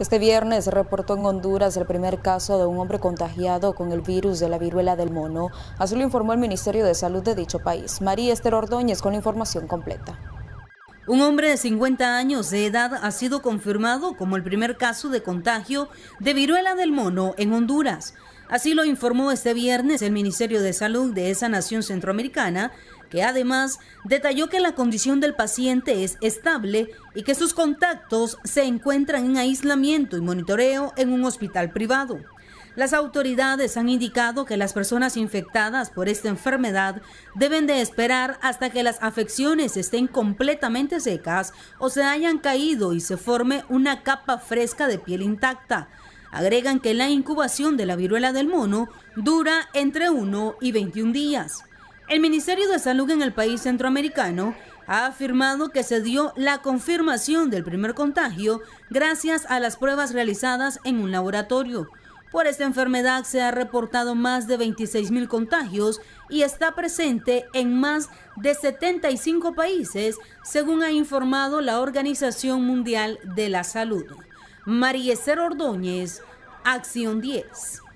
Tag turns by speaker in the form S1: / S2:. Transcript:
S1: Este viernes se reportó en Honduras el primer caso de un hombre contagiado con el virus de la viruela del mono. Así lo informó el Ministerio de Salud de dicho país. María Esther Ordóñez con la información completa.
S2: Un hombre de 50 años de edad ha sido confirmado como el primer caso de contagio de viruela del mono en Honduras. Así lo informó este viernes el Ministerio de Salud de esa nación centroamericana, que además detalló que la condición del paciente es estable y que sus contactos se encuentran en aislamiento y monitoreo en un hospital privado. Las autoridades han indicado que las personas infectadas por esta enfermedad deben de esperar hasta que las afecciones estén completamente secas o se hayan caído y se forme una capa fresca de piel intacta agregan que la incubación de la viruela del mono dura entre 1 y 21 días. El Ministerio de Salud en el país centroamericano ha afirmado que se dio la confirmación del primer contagio gracias a las pruebas realizadas en un laboratorio. Por esta enfermedad se ha reportado más de 26.000 contagios y está presente en más de 75 países, según ha informado la Organización Mundial de la Salud. Mariecer Ordóñez, Acción 10.